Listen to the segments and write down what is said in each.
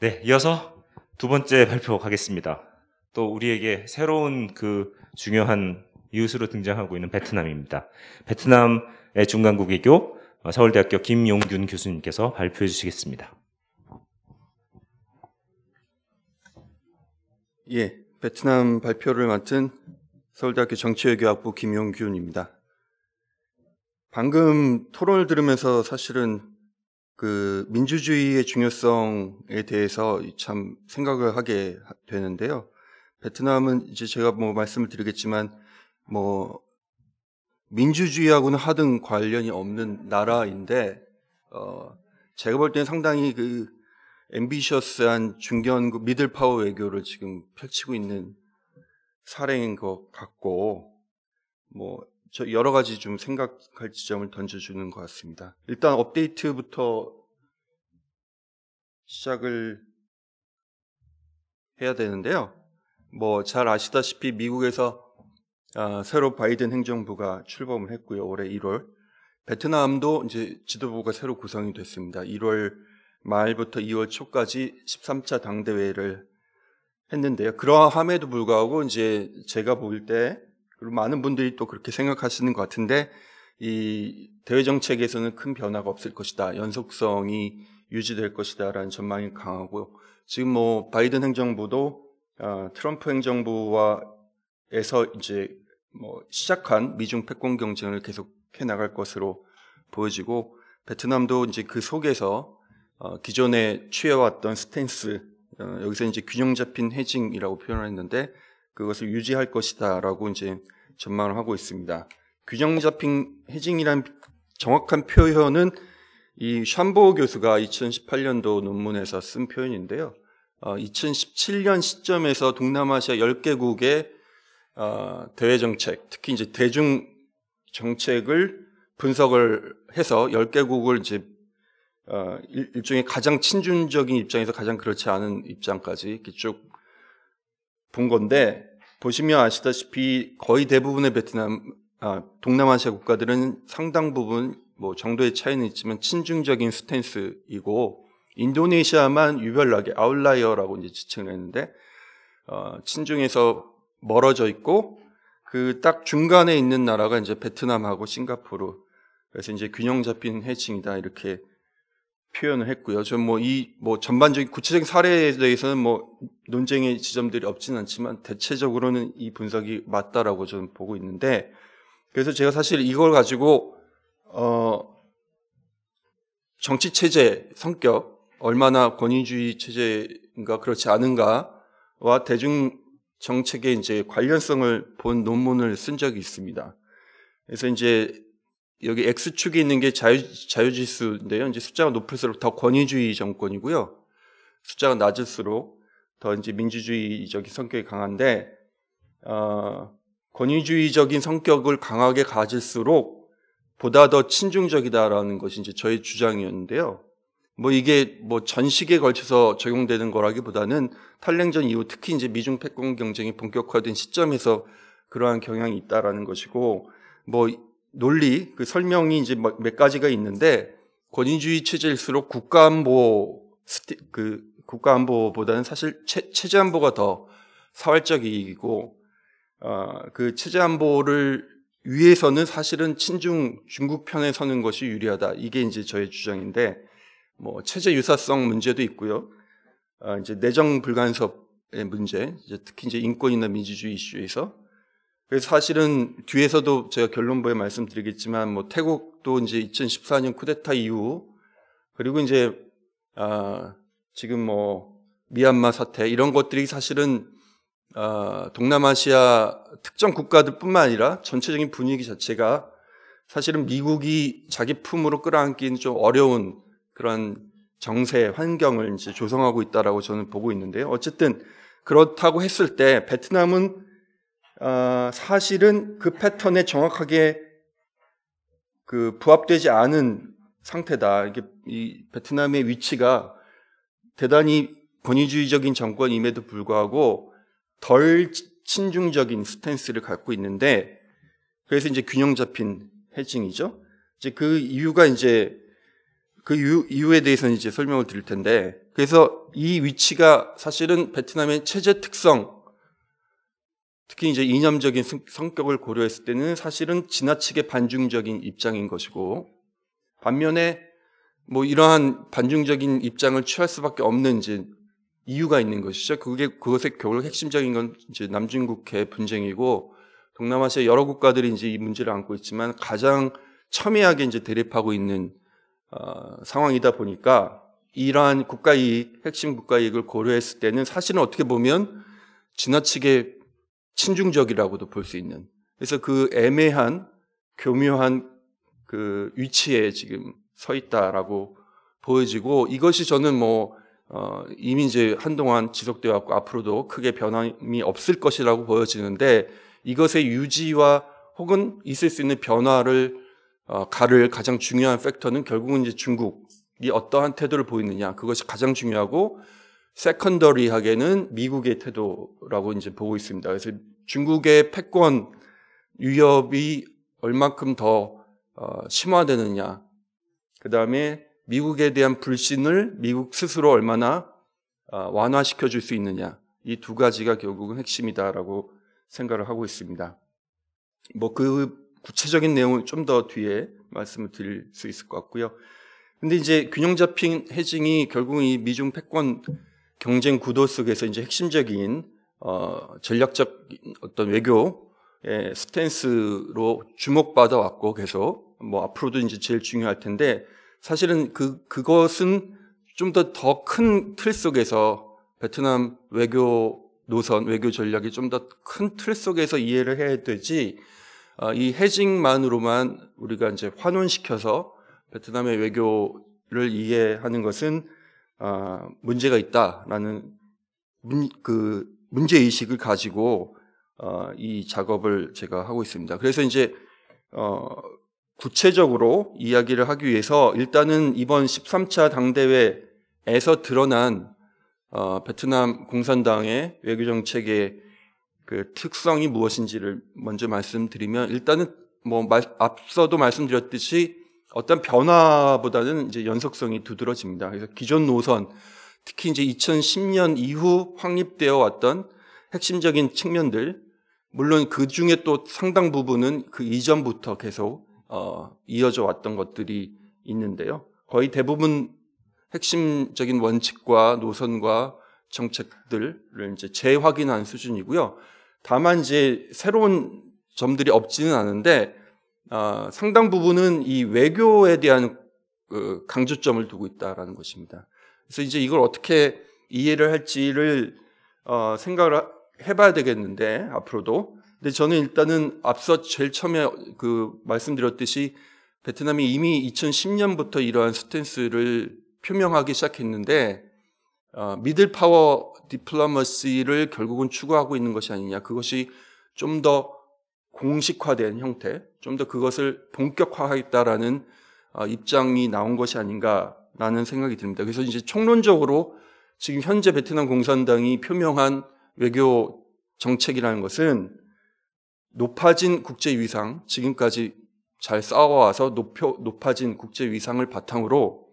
네, 이어서 두 번째 발표 가겠습니다. 또 우리에게 새로운 그 중요한 이웃으로 등장하고 있는 베트남입니다. 베트남의 중간국외교 어, 서울대학교 김용균 교수님께서 발표해 주시겠습니다. 예, 베트남 발표를 맡은 서울대학교 정치외교학부 김용균입니다. 방금 토론을 들으면서 사실은 그 민주주의의 중요성에 대해서 참 생각을 하게 되는데요. 베트남은 이제 제가 뭐 말씀을 드리겠지만 뭐 민주주의하고는 하등 관련이 없는 나라인데 어 제가 볼 때는 상당히 그 앰비셔스한 중견 미들 파워 외교를 지금 펼치고 있는 사례인 것 같고 뭐저 여러 가지 좀 생각할 지점을 던져주는 것 같습니다. 일단 업데이트부터 시작을 해야 되는데요. 뭐 잘 아시다시피 미국에서 아, 새로 바이든 행정부가 출범을 했고요. 올해 1월 베트남도 이제 지도부가 새로 구성이 됐습니다. 1월 말부터 2월 초까지 13차 당대회를 했는데요. 그러함에도 불구하고 이제 제가 볼때 그리고 많은 분들이 또 그렇게 생각하시는 것 같은데 이 대외 정책에서는 큰 변화가 없을 것이다. 연속성이 유지될 것이다라는 전망이 강하고 지금 뭐 바이든 행정부도 어, 트럼프 행정부와에서 이제 뭐 시작한 미중 패권 경쟁을 계속 해 나갈 것으로 보여지고 베트남도 이제 그 속에서 어, 기존에 취해왔던 스탠스 어, 여기서 이제 균형 잡힌 해징이라고 표현을 했는데 그것을 유지할 것이다라고 이제 전망을 하고 있습니다. 균형 잡힌 해징이란 정확한 표현은 이 샴보 교수가 2018년도 논문에서 쓴 표현인데요. 어, 2017년 시점에서 동남아시아 10개국의 어, 대외 정책, 특히 이제 대중 정책을 분석을 해서 10개국을 이제 어, 일, 일종의 가장 친중적인 입장에서 가장 그렇지 않은 입장까지 이렇게 쭉본 건데 보시면 아시다시피 거의 대부분의 베트남, 아, 동남아시아 국가들은 상당 부분 뭐 정도의 차이는 있지만 친중적인 스탠스이고 인도네시아만 유별나게 아웃라이어라고 이제 지칭을 했는데 어, 친중에서 멀어져 있고 그 딱 중간에 있는 나라가 이제 베트남하고 싱가포르 그래서 이제 균형 잡힌 해칭이다 이렇게 표현을 했고요. 좀뭐이뭐 뭐 전반적인 구체적인 사례에 대해서는 뭐 논쟁의 지점들이 없진 않지만 대체적으로는 이 분석이 맞다라고 저는 보고 있는데 그래서 제가 사실 이걸 가지고 어 정치 체제 성격 얼마나 권위주의 체제인가 그렇지 않은가와 대중 정책의 이제 관련성을 본 논문을 쓴 적이 있습니다. 그래서 이제 여기 X축에 있는 게 자유, 자유지수인데요. 이제 숫자가 높을수록 더 권위주의 정권이고요. 숫자가 낮을수록 더 이제 민주주의적인 성격이 강한데, 어, 권위주의적인 성격을 강하게 가질수록 보다 더 친중적이다라는 것이 이제 저의 주장이었는데요. 뭐 이게 뭐 전식에 걸쳐서 적용되는 거라기보다는 탈냉전 이후 특히 이제 미중 패권 경쟁이 본격화된 시점에서 그러한 경향이 있다라는 것이고, 뭐 논리, 그 설명이 이제 몇 가지가 있는데 권위주의 체제일수록 국가안보 스티, 그 국가안보보다는 사실 체, 체제안보가 더 사활적 이이고 어, 그 체제안보를 위해서는 사실은 친중 중국 편에 서는 것이 유리하다. 이게 이제 저의 주장인데 뭐 체제 유사성 문제도 있고요. 어, 이제 내정 불간섭의 문제, 이제 특히 이제 인권이나 민주주의 이슈에서 그래서 사실은 뒤에서도 제가 결론부에 말씀드리겠지만 뭐 태국도 이제 2014년 쿠데타 이후 그리고 이제 아 지금 뭐 미얀마 사태 이런 것들이 사실은 아 동남아시아 특정 국가들뿐만 아니라 전체적인 분위기 자체가 사실은 미국이 자기 품으로 끌어안기는 좀 어려운 그런 정세 환경을 이제 조성하고 있다라고 저는 보고 있는데요. 어쨌든 그렇다고 했을 때 베트남은 어, 사실은 그 패턴에 정확하게 그 부합되지 않은 상태다. 이게 이 베트남의 위치가 대단히 권위주의적인 정권임에도 불구하고 덜 친중적인 스탠스를 갖고 있는데 그래서 이제 균형 잡힌 해징이죠. 이제 그 이유가 이제 그 이유, 에 대해서는 이제 설명을 드릴 텐데 그래서 이 위치가 사실은 베트남의 체제 특성 특히 이제 이념적인 성격을 고려했을 때는 사실은 지나치게 반중적인 입장인 것이고 반면에 뭐 이러한 반중적인 입장을 취할 수밖에 없는 이제 이유가 있는 것이죠. 그게 그것의 결국 핵심적인 건 이제 남중국해 분쟁이고 동남아시아 여러 국가들이 이제 이 문제를 안고 있지만 가장 첨예하게 이제 대립하고 있는 어, 상황이다 보니까 이러한 국가 이익, 핵심 국가 이익을 고려했을 때는 사실은 어떻게 보면 지나치게 신중적이라고도 볼 수 있는 그래서 그 애매한 교묘한 그 위치에 지금 서 있다라고 보여지고 이것이 저는 뭐 어, 이미 이제 한동안 지속되어 왔고 앞으로도 크게 변함이 없을 것이라고 보여지는데 이것의 유지와 혹은 있을 수 있는 변화를 어, 가를 가장 중요한 팩터는 결국은 이제 중국이 어떠한 태도를 보이느냐 그것이 가장 중요하고 세컨더리하게는 미국의 태도라고 이제 보고 있습니다. 그래서 중국의 패권 위협이 얼만큼 더 어, 심화되느냐, 그 다음에 미국에 대한 불신을 미국 스스로 얼마나 어, 완화시켜 줄 수 있느냐, 이 두 가지가 결국은 핵심이다라고 생각을 하고 있습니다. 뭐 그 구체적인 내용을 좀 더 뒤에 말씀을 드릴 수 있을 것 같고요. 근데 이제 균형 잡힌 해징이 결국은 이 미중 패권 경쟁 구도 속에서 이제 핵심적인 어, 전략적 어떤 외교의 스탠스로 주목받아 왔고 계속 뭐 앞으로도 이제 제일 중요할 텐데 사실은 그 그것은 좀 더 더 큰 틀 속에서 베트남 외교 노선 외교 전략이 좀 더 큰 틀 속에서 이해를 해야 되지 어, 이 해징만으로만 우리가 이제 환원시켜서 베트남의 외교를 이해하는 것은 아, 문제가 있다라는 문, 그 문제 의식을 가지고 어, 이 작업을 제가 하고 있습니다. 그래서 이제 어, 구체적으로 이야기를 하기 위해서 일단은 이번 13차 당대회에서 드러난 어, 베트남 공산당의 외교 정책의 그 특성이 무엇인지를 먼저 말씀드리면 일단은 뭐 말, 앞서도 말씀드렸듯이 어떤 변화보다는 이제 연속성이 두드러집니다. 그래서 기존 노선, 특히 이제 2010년 이후 확립되어 왔던 핵심적인 측면들, 물론 그 중에 또 상당 부분은 그 이전부터 계속 어, 이어져 왔던 것들이 있는데요. 거의 대부분 핵심적인 원칙과 노선과 정책들을 이제 재확인한 수준이고요. 다만 이제 새로운 점들이 없지는 않은데 어, 상당 부분은 이 외교에 대한 그, 강조점을 두고 있다라는 것입니다. 그래서 이제 이걸 어떻게 이해를 할지를 어, 생각을 해봐야 되겠는데 앞으로도. 근데 저는 일단은 앞서 제일 처음에 그 말씀드렸듯이 베트남이 이미 2010년부터 이러한 스탠스를 표명하기 시작했는데 어, 미들 파워 디플라머시를 결국은 추구하고 있는 것이 아니냐. 그것이 좀더 공식화된 형태, 좀 더 그것을 본격화하겠다라는 어, 입장이 나온 것이 아닌가라는 생각이 듭니다. 그래서 이제 총론적으로 지금 현재 베트남 공산당이 표명한 외교 정책이라는 것은 높아진 국제 위상, 지금까지 잘싸워와서 높여, 높아진 국제 위상을 바탕으로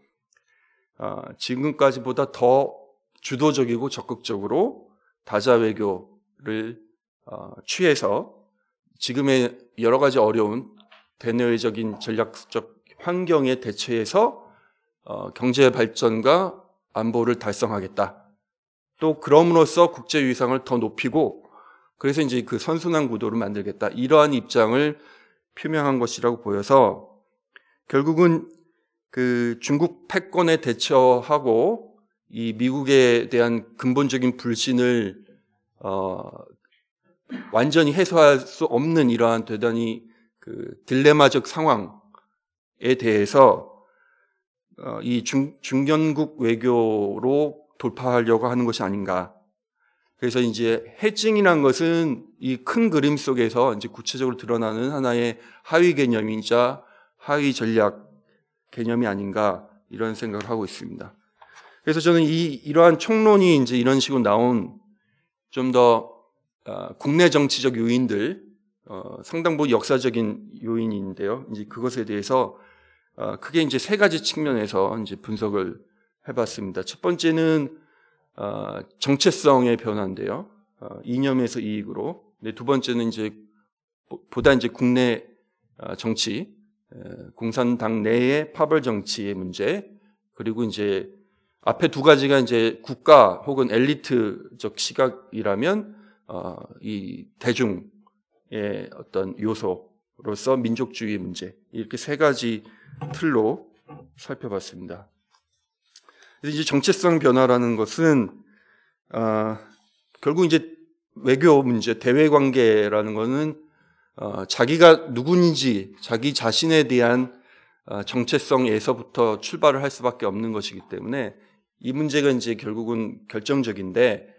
어, 지금까지보다 더 주도적이고 적극적으로 다자 외교를 어, 취해서 지금의 여러 가지 어려운 대내외적인 전략적 환경에 대처해서 어, 경제 발전과 안보를 달성하겠다. 또 그럼으로써 국제 위상을 더 높이고 그래서 이제 그 선순환 구도를 만들겠다. 이러한 입장을 표명한 것이라고 보여서 결국은 그 중국 패권에 대처하고 이 미국에 대한 근본적인 불신을 어, 완전히 해소할 수 없는 이러한 대단히 그 딜레마적 상황에 대해서 어, 이 중, 중견국 외교로 돌파하려고 하는 것이 아닌가. 그래서 이제 해증이란 것은 이 큰 그림 속에서 이제 구체적으로 드러나는 하나의 하위 개념이자 하위 전략 개념이 아닌가 이런 생각을 하고 있습니다. 그래서 저는 이 이러한 총론이 이제 이런 식으로 나온 좀더 어, 국내 정치적 요인들 어, 상당 부분 역사적인 요인인데요. 이제 그것에 대해서 어, 크게 이제 세 가지 측면에서 이제 분석을 해봤습니다. 첫 번째는 정체성의 변화인데요. 이념에서 이익으로. 네, 두 번째는 이제 보다 이제 국내 정치, 공산당 내의 파벌 정치의 문제, 그리고 이제 앞에 두 가지가 이제 국가 혹은 엘리트적 시각이라면 어, 이 대중의 어떤 요소로서 민족주의 문제 이렇게 세 가지 틀로 살펴봤습니다. 이제 정체성 변화라는 것은 어, 결국 이제 외교 문제, 대외 관계라는 것은 어, 자기가 누구인지 자기 자신에 대한 어, 정체성에서부터 출발을 할 수밖에 없는 것이기 때문에 이 문제가 이제 결국은 결정적인데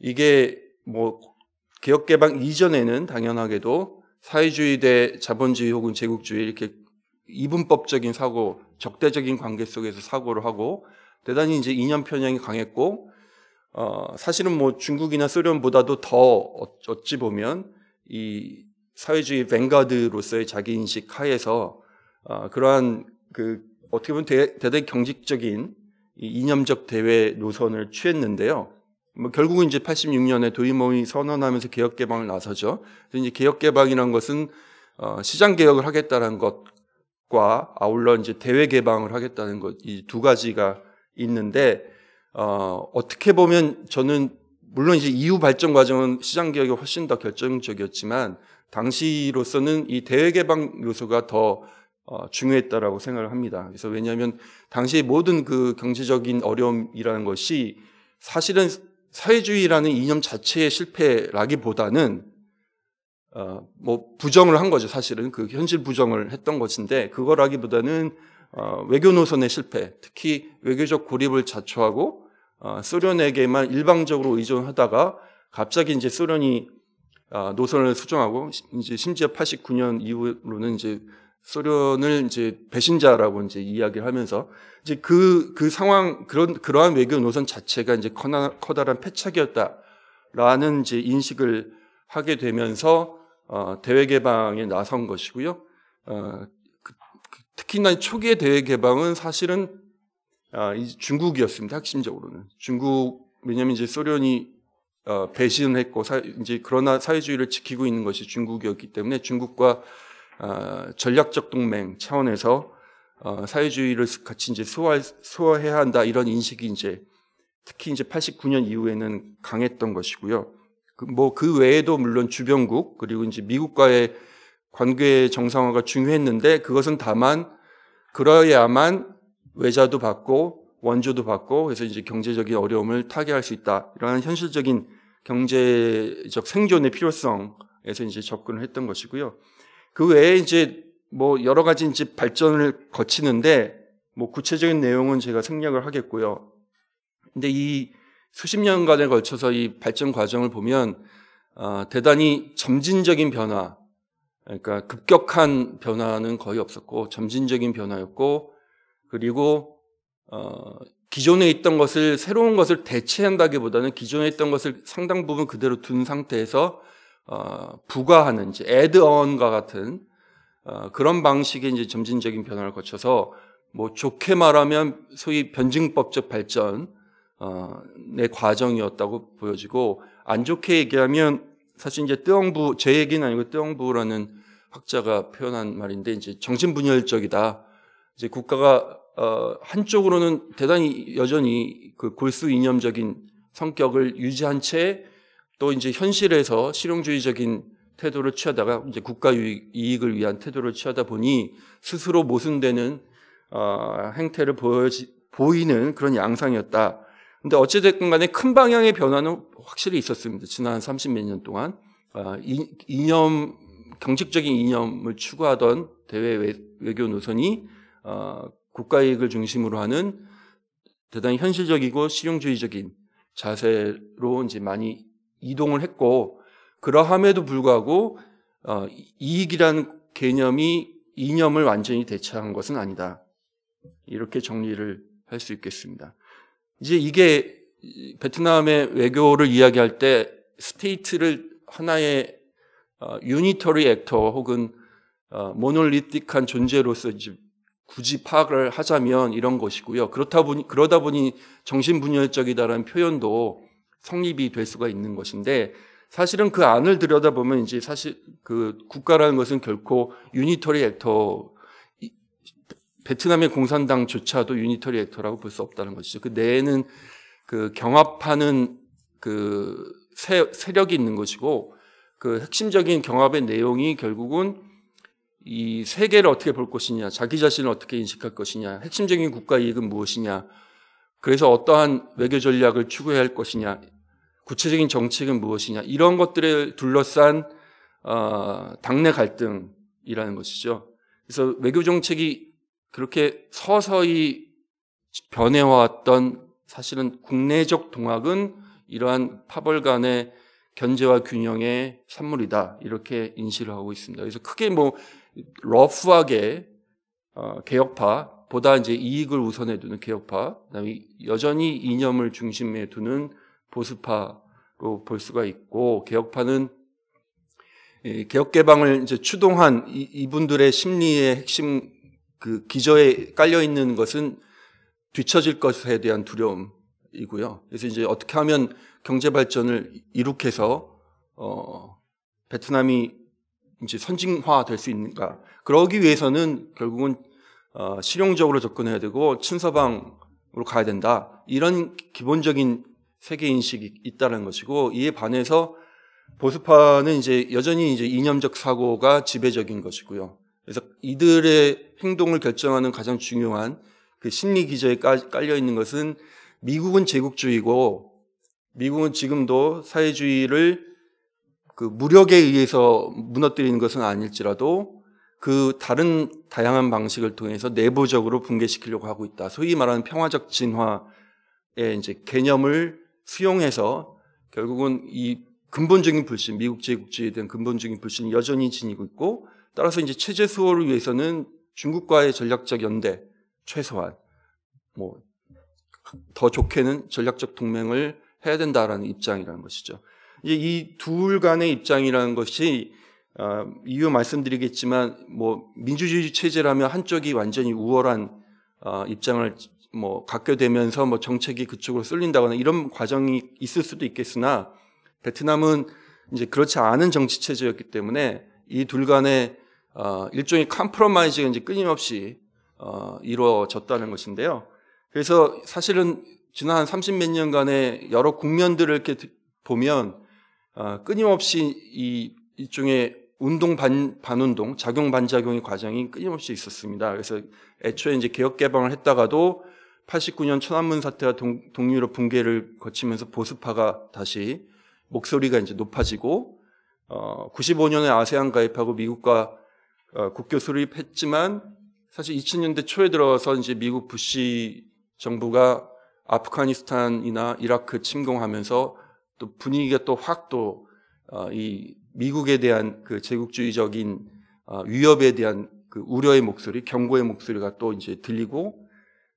이게 뭐 개혁 개방 이전에는 당연하게도 사회주의 대 자본주의 혹은 제국주의 이렇게 이분법적인 사고, 적대적인 관계 속에서 사고를 하고 대단히 이제 이념 편향이 강했고 어, 사실은 뭐 중국이나 소련보다도 더 어, 어찌 보면 이 사회주의 뱅가드로서의 자기 인식 하에서 어, 그러한 그 어떻게 보면 대, 대단히 경직적인 이념적 대외 노선을 취했는데요. 뭐 결국은 이제 86년에 도이모이 선언하면서 개혁 개방을 나서죠. 그래서 이제 개혁 개방이란 것은 어, 시장 개혁을 하겠다는 것과 아울러 이제 대외 개방을 하겠다는 것 이 두 가지가 있는데 어, 어떻게 보면 저는 물론 이제 이후 발전 과정은 시장 개혁이 훨씬 더 결정적이었지만 당시로서는 이 대외 개방 요소가 더 어, 중요했다라고 생각을 합니다. 그래서 왜냐하면 당시의 모든 그 경제적인 어려움이라는 것이 사실은 사회주의라는 이념 자체의 실패라기보다는 어, 뭐 부정을 한 거죠 사실은 그 현실 부정을 했던 것인데 그거라기보다는 어, 외교 노선의 실패, 특히 외교적 고립을 자초하고 어, 소련에게만 일방적으로 의존하다가 갑자기 이제 소련이 어, 노선을 수정하고 이제 심지어 89년 이후로는 이제 소련을 이제 배신자라고 이제 이야기를 하면서 이제 그, 그 상황, 그런, 그러한 외교 노선 자체가 이제 커다란 패착이었다라는 이제 인식을 하게 되면서 어, 대외 개방에 나선 것이고요. 어, 그, 그 특히나 초기의 대외 개방은 사실은 아, 이 중국이었습니다. 핵심적으로는 중국 왜냐하면 이제 소련이 어, 배신했고 을 사, 이제 그러나 사회주의를 지키고 있는 것이 중국이었기 때문에 중국과 아, 전략적 동맹 차원에서 어, 사회주의를 같이 이제 소화, 소화해야 한다 이런 인식이 이제 특히 이제 89년 이후에는 강했던 것이고요. 뭐그 뭐 그 외에도 물론 주변국 그리고 이제 미국과의 관계 정상화가 중요했는데 그것은 다만 그러야만 외자도 받고 원조도 받고 그래서 이제 경제적인 어려움을 타개할 수 있다 이런 현실적인 경제적 생존의 필요성에서 이제 접근을 했던 것이고요. 그 외에 이제 뭐 여러 가지 이제 발전을 거치는데 뭐 구체적인 내용은 제가 생략을 하겠고요. 근데 이 수십 년간에 걸쳐서 이 발전 과정을 보면 어, 대단히 점진적인 변화, 그러니까 급격한 변화는 거의 없었고 점진적인 변화였고 그리고 어, 기존에 있던 것을 새로운 것을 대체한다기보다는 기존에 있던 것을 상당 부분 그대로 둔 상태에서 어, 부과하는 이제 에드언과 같은 어, 그런 방식의 이제 점진적인 변화를 거쳐서 뭐 좋게 말하면 소위 변증법적 발전의 어, 과정이었다고 보여지고 안 좋게 얘기하면 사실 이제 뜨엉부 제 얘기는 아니고 뜨엉부라는 학자가 표현한 말인데 이제 정신분열적이다. 이제 국가가 어, 한쪽으로는 대단히 여전히 그 골수 이념적인 성격을 유지한 채또 이제 현실에서 실용주의적인 태도를 취하다가 이제 국가 이익을 위한 태도를 취하다 보니 스스로 모순되는 어, 행태를 보여지, 보이는 그런 양상이었다. 근데 어찌됐건 간에 큰 방향의 변화는 확실히 있었습니다. 지난 30 몇 년 동안 어, 이, 이념 경직적인 이념을 추구하던 대외 외교 노선이 어, 국가 이익을 중심으로 하는 대단히 현실적이고 실용주의적인 자세로 이제 많이 이동을 했고 그러함에도 불구하고 어, 이익이란 개념이 이념을 완전히 대체한 것은 아니다. 이렇게 정리를 할 수 있겠습니다. 이제 이게 베트남의 외교를 이야기할 때 스테이트를 하나의 어, 유니터리 액터 혹은 어, 모놀리틱한 존재로서 이제 굳이 파악을 하자면 이런 것이고요. 그렇다 보니 그러다 보니 정신 분열적이다라는 표현도 성립이 될 수가 있는 것인데 사실은 그 안을 들여다보면 이제 사실 그 국가라는 것은 결코 유니터리 액터 베트남의 공산당조차도 유니터리 액터라고 볼 수 없다는 것이죠. 그 내에는 그 경합하는 그 세, 세력이 있는 것이고 그 핵심적인 경합의 내용이 결국은 이 세계를 어떻게 볼 것이냐, 자기 자신을 어떻게 인식할 것이냐, 핵심적인 국가 이익은 무엇이냐 그래서 어떠한 외교 전략을 추구해야 할 것이냐, 구체적인 정책은 무엇이냐, 이런 것들을 둘러싼 어, 당내 갈등이라는 것이죠. 그래서 외교 정책이 그렇게 서서히 변해왔던 사실은 국내적 동학은 이러한 파벌 간의 견제와 균형의 산물이다 이렇게 인식을 하고 있습니다. 그래서 크게 뭐 러프하게 어, 개혁파 보다 이제 이익을 우선해 두는 개혁파, 그다음에 여전히 이념을 중심에 두는 보수파로 볼 수가 있고 개혁파는 개혁 개방을 이제 추동한 이, 분들의 심리의 핵심 그 기저에 깔려 있는 것은 뒤처질 것에 대한 두려움이고요. 그래서 이제 어떻게 하면 경제 발전을 이룩해서 어, 베트남이 이제 선진화 될 수 있는가? 그러기 위해서는 결국은 어, 실용적으로 접근해야 되고 친서방으로 가야 된다. 이런 기본적인 세계 인식이 있다는 것이고 이에 반해서 보수파는 이제 여전히 이제 이념적 사고가 지배적인 것이고요. 그래서 이들의 행동을 결정하는 가장 중요한 그 심리 기저에 깔려 있는 것은 미국은 제국주의고 미국은 지금도 사회주의를 그 무력에 의해서 무너뜨리는 것은 아닐지라도 그 다른 다양한 방식을 통해서 내부적으로 붕괴시키려고 하고 있다. 소위 말하는 평화적 진화의 이제 개념을 수용해서 결국은 이 근본적인 불신, 미국 제국주의에 대한 근본적인 불신이 여전히 지니고 있고 따라서 이제 체제 수호를 위해서는 중국과의 전략적 연대 최소한 뭐 더 좋게는 전략적 동맹을 해야 된다라는 입장이라는 것이죠. 이제 이 둘 간의 입장이라는 것이 어, 이유 말씀드리겠지만 뭐 민주주의 체제라면 한쪽이 완전히 우월한 어, 입장을 뭐 갖게 되면서 뭐 정책이 그쪽으로 쏠린다거나 이런 과정이 있을 수도 있겠으나 베트남은 이제 그렇지 않은 정치 체제였기 때문에 이 둘간에 어, 일종의 컴프로마이즈가 이제 끊임없이 어, 이루어졌다는 것인데요. 그래서 사실은 지난 한 30 몇 년간의 여러 국면들을 이렇게 보면 어, 끊임없이 이 일종의 운동 반, 반운동, 작용 반작용의 과정이 끊임없이 있었습니다. 그래서 애초에 이제 개혁 개방을 했다가도 89년 천안문 사태와 동, 동유럽 붕괴를 거치면서 보수파가 다시 목소리가 이제 높아지고 어, 95년에 아세안 가입하고 미국과 어, 국교 수립했지만 사실 2000년대 초에 들어서 이제 미국 부시 정부가 아프가니스탄이나 이라크 침공하면서 또 분위기가 또 확 또이 어, 미국에 대한 그 제국주의적인 어, 위협에 대한 그 우려의 목소리, 경고의 목소리가 또 이제 들리고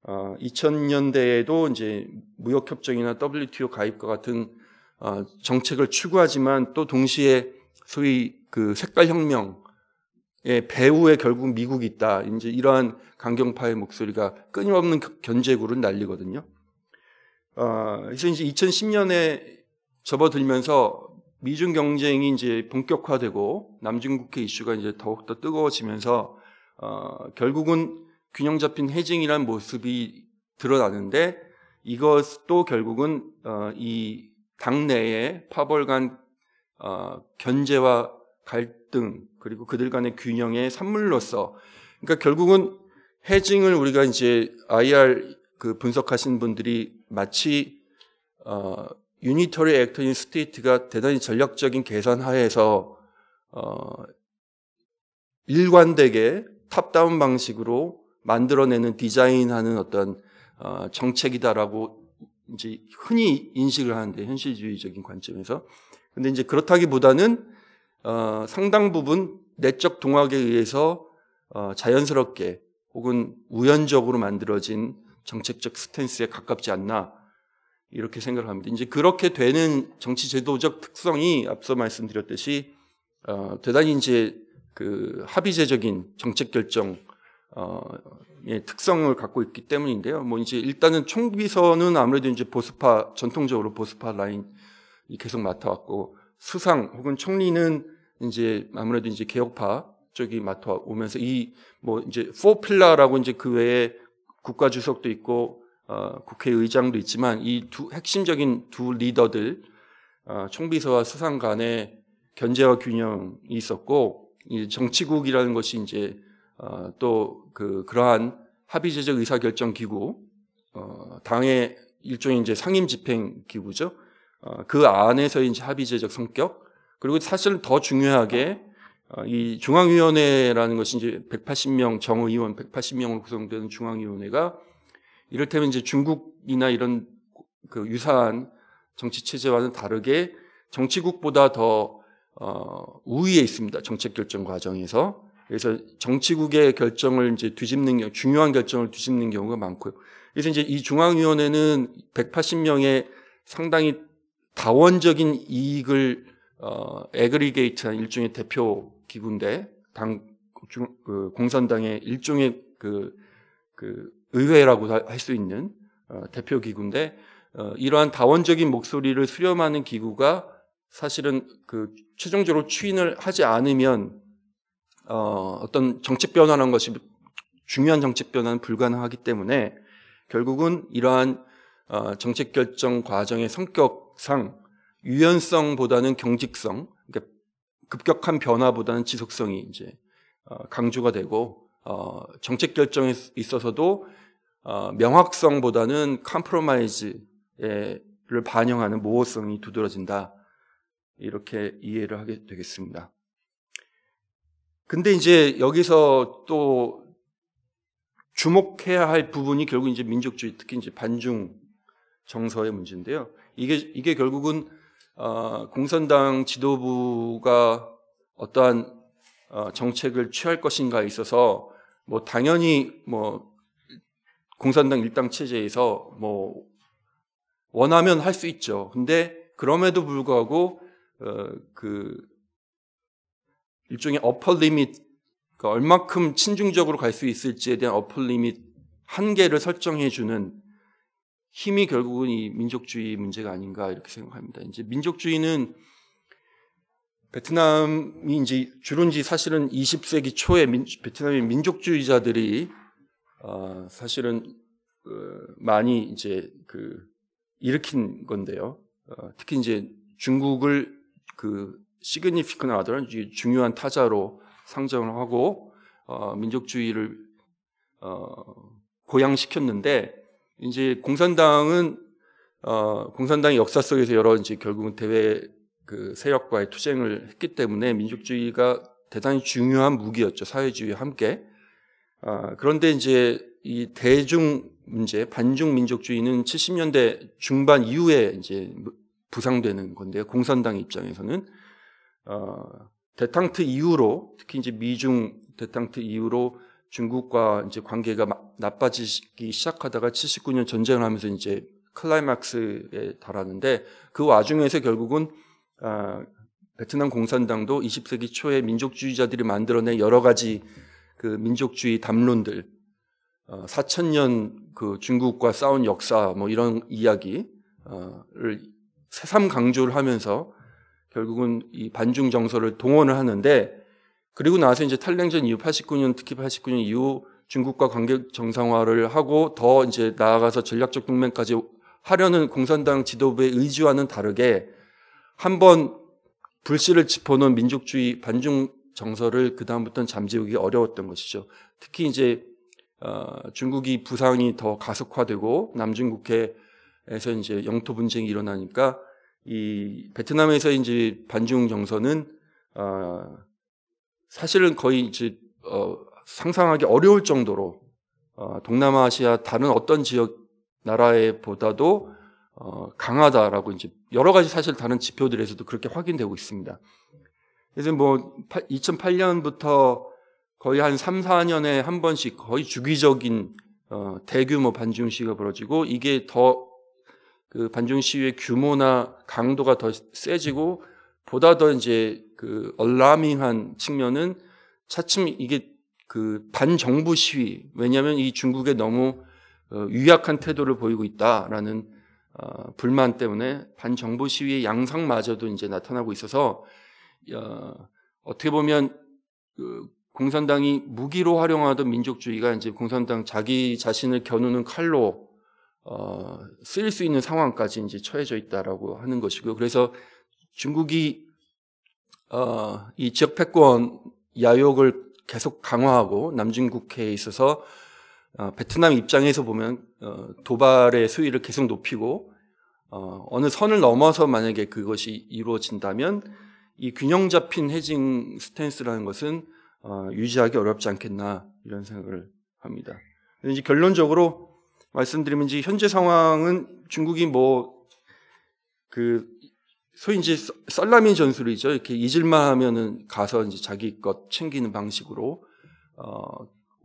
어, 2000년대에도 이제 무역협정이나 WTO 가입과 같은 어, 정책을 추구하지만 또 동시에 소위 그 색깔혁명의 배후에 결국 미국이 있다. 이제 이러한 강경파의 목소리가 끊임없는 견제구를 날리거든요. 어, 그래서 이제 2010년에 접어들면서 미중 경쟁이 이제 본격화되고 남중국해 이슈가 이제 더욱더 뜨거워지면서 어, 결국은 균형 잡힌 해징이란 모습이 드러나는데 이것도 결국은 어, 이 당내의 파벌 간 어, 견제와 갈등 그리고 그들 간의 균형의 산물로서 그러니까 결국은 해징을 우리가 이제 IR 그 분석하신 분들이 마치 어, 유니터리 액터인 스테이트가 대단히 전략적인 계산 하에서 어, 일관되게 탑다운 방식으로 만들어내는 디자인하는 어떤 어, 정책이다라고 이제 흔히 인식을 하는데 현실주의적인 관점에서 근데 이제 그렇다기보다는 어, 상당 부분 내적 동학에 의해서 어, 자연스럽게 혹은 우연적으로 만들어진 정책적 스탠스에 가깝지 않나 이렇게 생각을 합니다. 이제 그렇게 되는 정치 제도적 특성이 앞서 말씀드렸듯이 어, 대단히 이제 그 합의제적인 정책 결정 어, 예, 특성을 갖고 있기 때문인데요. 뭐 이제 일단은 총비서는 아무래도 이제 보수파 전통적으로 보수파 라인 이 계속 맡아왔고 수상 혹은 총리는 이제 아무래도 이제 개혁파 쪽이 맡아오면서 이 뭐 이제 포필라라고 이제 그 외에 국가주석도 있고 어, 국회의장도 있지만 이 두 핵심적인 두 리더들 어, 총비서와 수상 간의 견제와 균형이 있었고 이 정치국이라는 것이 이제 어, 또그 그러한 합의제적 의사결정 기구 어, 당의 일종의 이제 상임 집행 기구죠. 어, 그 안에서 이제 합의제적 성격 그리고 사실 더 중요하게 이 중앙위원회라는 것이 이제 180명 정의원 180명으로 구성되는 중앙위원회가 이를테면 이제 중국이나 이런 그 유사한 정치 체제와는 다르게 정치국보다 더 어, 우위에 있습니다. 정책 결정 과정에서. 그래서 정치국의 결정을 이제 뒤집는 경우, 중요한 결정을 뒤집는 경우가 많고요. 그래서 이제 이 중앙위원회는 180명의 상당히 다원적인 이익을 어, 에그리게이트한 일종의 대표 기구인데 당 중, 그 공산당의 일종의 그, 그 의회라고 할 수 있는 어, 대표 기구인데 어, 이러한 다원적인 목소리를 수렴하는 기구가 사실은 그 최종적으로 추인을 하지 않으면 어, 어떤 정책 변화라는 것이 중요한 정책 변화는 불가능하기 때문에 결국은 이러한 어, 정책 결정 과정의 성격상 유연성보다는 경직성, 그러니까 급격한 변화보다는 지속성이 이제 어, 강조가 되고 어, 정책 결정에 있어서도 어, 명확성보다는 컴프로마이즈를 반영하는 모호성이 두드러진다. 이렇게 이해를 하게 되겠습니다. 근데 이제 여기서 또 주목해야 할 부분이 결국 이제 민족주의, 특히 이제 반중 정서의 문제인데요. 이게, 이게 결국은, 어, 공산당 지도부가 어떠한 어, 정책을 취할 것인가에 있어서 뭐 당연히 뭐 공산당 일당 체제에서 뭐 원하면 할 수 있죠. 근데 그럼에도 불구하고 어, 그 일종의 어퍼 리밋 그러니까 얼마큼 친중적으로 갈 수 있을지에 대한 어퍼 리밋 한계를 설정해 주는 힘이 결국은 이 민족주의 문제가 아닌가 이렇게 생각합니다. 이제 민족주의는 베트남이 이제 주로 이 사실은 20세기 초에 민, 베트남의 민족주의자들이 어, 사실은 그 많이 이제 그 일으킨 건데요. 어, 특히 이제 중국을 그 시그니피크나 하더라 중요한 타자로 상정을 하고 어, 민족주의를 어, 고양시켰는데 이제 공산당은 어, 공산당의 역사 속에서 여러 이제 결국은 대외 그 세력과의 투쟁을 했기 때문에 민족주의가 대단히 중요한 무기였죠. 사회주의와 함께. 아, 그런데 이제 이 대중 문제, 반중 민족주의는 70년대 중반 이후에 이제 부상되는 건데요. 공산당 입장에서는 어, 대탕트 이후로 특히 이제 미중 대탕트 이후로 중국과 이제 관계가 나빠지기 시작하다가 79년 전쟁을 하면서 이제 클라이막스에 달하는데 그 와중에서 결국은 아, 베트남 공산당도 20세기 초에 민족주의자들이 만들어낸 여러 가지 그 민족주의 담론들, 어, 4천년 그 중국과 싸운 역사 뭐 이런 이야기를 어, 새삼 강조를 하면서 결국은 이 반중 정서를 동원을 하는데 그리고 나서 이제 탈냉전 이후 89년 특히 89년 이후 중국과 관계 정상화를 하고 더 이제 나아가서 전략적 동맹까지 하려는 공산당 지도부의 의지와는 다르게 한번 불씨를 짚어놓은 민족주의 반중 정서를 그 다음부터는 잠재우기 어려웠던 것이죠. 특히 이제 어, 중국이 부상이 더 가속화되고 남중국해에서 이제 영토 분쟁이 일어나니까 이 베트남에서 이제 반중 정서는 어, 사실은 거의 이제 어, 상상하기 어려울 정도로 어, 동남아시아 다른 어떤 지역 나라에 보다도 어, 강하다라고 이제 여러 가지 사실 다른 지표들에서도 그렇게 확인되고 있습니다. 그래서 뭐 2008년부터 거의 한 3, 4년에 한 번씩 거의 주기적인 어, 대규모 반중 시위가 벌어지고 이게 더 그 반중 시위의 규모나 강도가 더 세지고 보다 더 이제 그 얼라밍한 측면은 차츰 이게 그 반정부 시위 왜냐하면 이 중국에 너무 어, 유약한 태도를 보이고 있다라는 어, 불만 때문에 반정부 시위의 양상마저도 이제 나타나고 있어서 어, 어떻게 보면 그 공산당이 무기로 활용하던 민족주의가 이제 공산당 자기 자신을 겨누는 칼로 어, 쓰일 수 있는 상황까지 이제 처해져 있다라고 하는 것이고요. 그래서 중국이 어, 이 지역 패권 야욕을 계속 강화하고 남중국해에 있어서 어, 베트남 입장에서 보면 어, 도발의 수위를 계속 높이고 어, 느 선을 넘어서 만약에 그것이 이루어진다면 이 균형 잡힌 해징 스탠스라는 것은 어, 유지하기 어렵지 않겠나 이런 생각을 합니다. 이제 결론적으로 말씀드리면 이제 현재 상황은 중국이 뭐 그 소위 이제 썰라미 전술이죠. 이렇게 잊을만 하면은 가서 이제 자기 것 챙기는 방식으로 어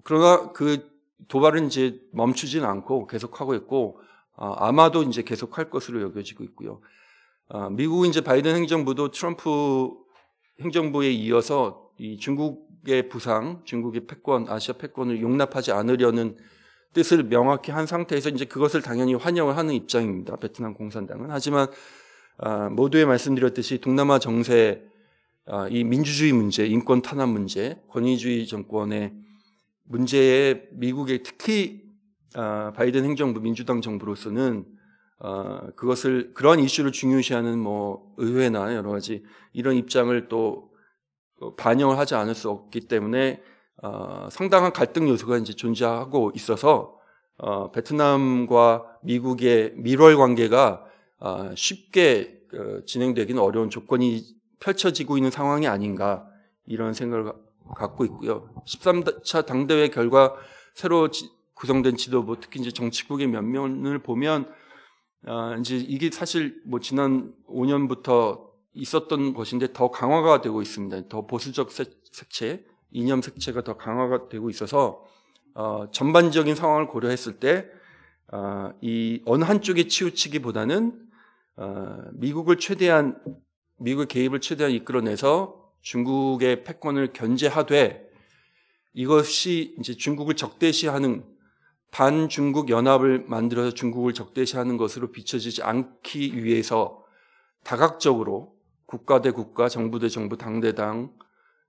그러나 그 도발은 이제 멈추진 않고 계속하고 있고 어, 아마도 이제 계속할 것으로 여겨지고 있고요. 어, 미국 이제 바이든 행정부도 트럼프 행정부에 이어서 이 중국의 부상, 중국의 패권, 아시아 패권을 용납하지 않으려는 뜻을 명확히 한 상태에서 이제 그것을 당연히 환영을 하는 입장입니다. 베트남 공산당은 하지만 어, 모두에 말씀드렸듯이 동남아 정세, 이 민주주의 문제, 인권 탄압 문제, 권위주의 정권의 문제에 미국의 특히 아, 바이든 행정부 민주당 정부로서는 아, 그것을 그런 이슈를 중요시하는 뭐 의회나 여러 가지 이런 입장을 또 반영을 하지 않을 수 없기 때문에 아, 상당한 갈등 요소가 이제 존재하고 있어서 어, 베트남과 미국의 밀월 관계가 쉽게 어, 진행되기는 어려운 조건이 펼쳐지고 있는 상황이 아닌가 이런 생각을 갖고 있고요. 13차 당대회 결과 새로 지, 구성된 지도부, 특히 이제 정치국의 면면을 보면 아, 이제 이게 사실 뭐 지난 5년부터 있었던 것인데 더 강화가 되고 있습니다. 더 보수적 색채, 이념 색채가 더 강화가 되고 있어서 어, 전반적인 상황을 고려했을 때, 어, 이 어느 한쪽에 치우치기보다는 어, 미국을 최대한 미국의 개입을 최대한 이끌어내서 중국의 패권을 견제하되 이것이 이제 중국을 적대시하는 반중국 연합을 만들어서 중국을 적대시하는 것으로 비춰지지 않기 위해서 다각적으로 국가 대 국가, 정부 대 정부, 당 대 당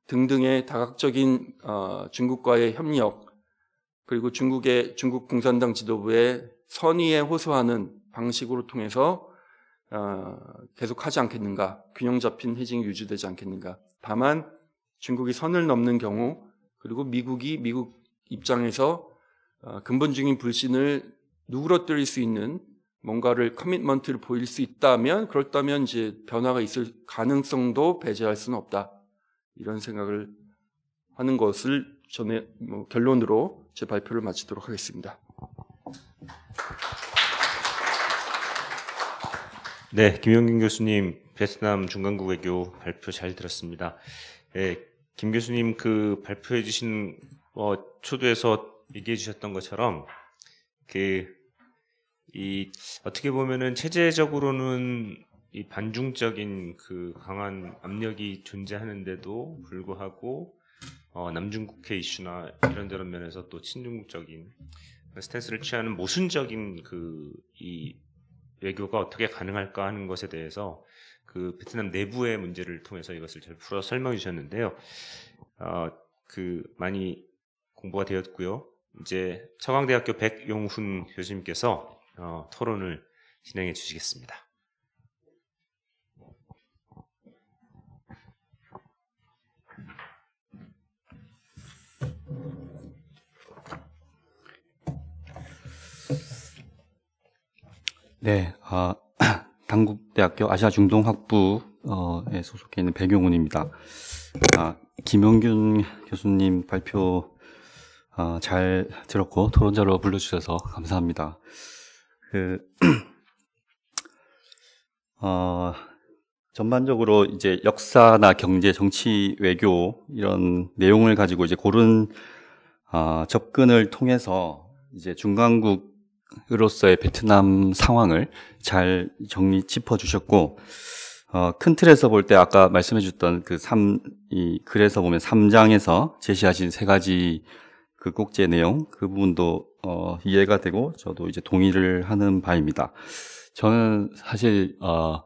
등등의 다각적인 어, 중국과의 협력 그리고 중국의 중국 공산당 지도부의 선의에 호소하는 방식으로 통해서 어, 계속하지 않겠는가, 균형 잡힌 해징이 유지되지 않겠는가 다만 중국이 선을 넘는 경우 그리고 미국이 미국 입장에서 어, 근본적인 불신을 누그러뜨릴 수 있는 뭔가를 커밋먼트를 보일 수 있다면 그렇다면 이제 변화가 있을 가능성도 배제할 수는 없다 이런 생각을 하는 것을 전에 뭐 결론으로 제 발표를 마치도록 하겠습니다. 네, 김영균 교수님 베트남 중간국외교 발표 잘 들었습니다. 예, 김 교수님 그 발표해 주신 어, 초두에서 얘기해 주셨던 것처럼 그이 어떻게 보면은 체제적으로는 이 반중적인 그 강한 압력이 존재하는데도 불구하고 어, 남중국해 이슈나 이런저런 면에서 또 친중국적인 스탠스를 취하는 모순적인 그이 외교가 어떻게 가능할까 하는 것에 대해서 그 베트남 내부의 문제를 통해서 이것을 잘 풀어 설명해 주셨는데요. 어, 그 많이 공부가 되었고요. 이제 처강대학교 백용훈 교수님께서 어, 토론을 진행해 주시겠습니다. 네, 아, 당국대학교 아시아 중동학부에 어, 소속해 있는 배경훈입니다. 아, 김영균 교수님 발표 아, 잘 들었고 토론자로 불러주셔서 감사합니다. 그, 어, 전반적으로 이제 역사나 경제, 정치, 외교 이런 내용을 가지고 이제 고른 어, 접근을 통해서 이제 중간국 으로서의 베트남 상황을 잘 정리 짚어 주셨고 어, 큰 틀에서 볼 때 아까 말씀해 주셨던 그 3, 이 글에서 보면 3장에서 제시하신 세 가지 그 꼭지의 내용 그 부분도 어, 이해가 되고 저도 이제 동의를 하는 바입니다. 저는 사실 어,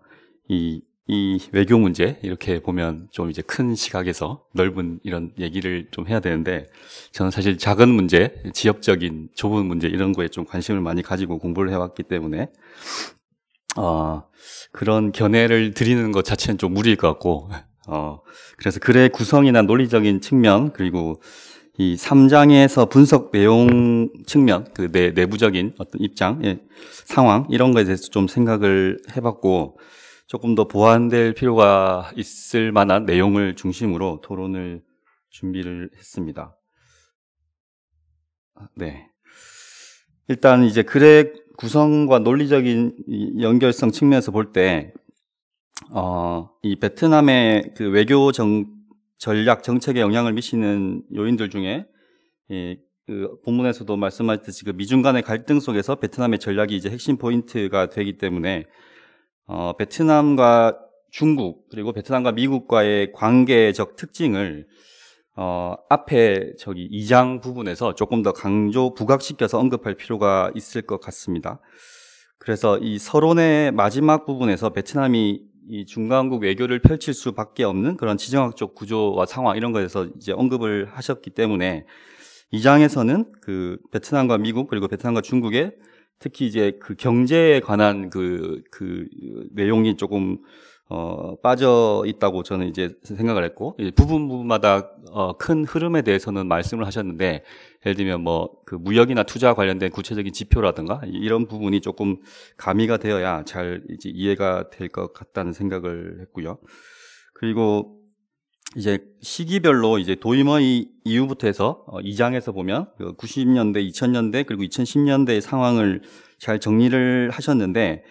이이 외교 문제 이렇게 보면 좀 이제 큰 시각에서 넓은 이런 얘기를 좀 해야 되는데 저는 사실 작은 문제, 지역적인 좁은 문제 이런 거에 좀 관심을 많이 가지고 공부를 해왔기 때문에 어, 그런 견해를 드리는 것 자체는 좀 무리일 것 같고 어, 그래서 글의 구성이나 논리적인 측면 그리고 이 3장에서 분석 내용 측면, 그 내, 내부적인 어떤 입장, 예, 상황, 이런 거에 대해서 좀 생각을 해봤고, 조금 더 보완될 필요가 있을 만한 내용을 중심으로 토론을 준비를 했습니다. 아, 네. 일단 이제 글의 구성과 논리적인 연결성 측면에서 볼 때, 어, 이 베트남의 그 외교 정, 전략 정책에 영향을 미치는 요인들 중에, 이, 그 본문에서도 말씀하셨듯이 그 미중 간의 갈등 속에서 베트남의 전략이 이제 핵심 포인트가 되기 때문에 어, 베트남과 중국 그리고 베트남과 미국과의 관계적 특징을 어, 앞에 저기 2장 부분에서 조금 더 강조 부각시켜서 언급할 필요가 있을 것 같습니다. 그래서 이 서론의 마지막 부분에서 베트남이 이 중간국 외교를 펼칠 수밖에 없는 그런 지정학적 구조와 상황 이런 것에서 이제 언급을 하셨기 때문에 2장에서는 그 베트남과 미국 그리고 베트남과 중국의 특히 이제 그 경제에 관한 그, 그 내용이 조금 어, 빠져 있다고 저는 이제 생각을 했고, 이제 부분 부분마다 어, 큰 흐름에 대해서는 말씀을 하셨는데, 예를 들면 뭐, 그 무역이나 투자 관련된 구체적인 지표라든가, 이런 부분이 조금 가미가 되어야 잘 이제 이해가 될 것 같다는 생각을 했고요. 그리고 이제 시기별로 이제 도임의 이후부터 해서 2장에서 어, 보면 90년대, 그 2000년대 그리고 2010년대의 상황을 잘 정리를 하셨는데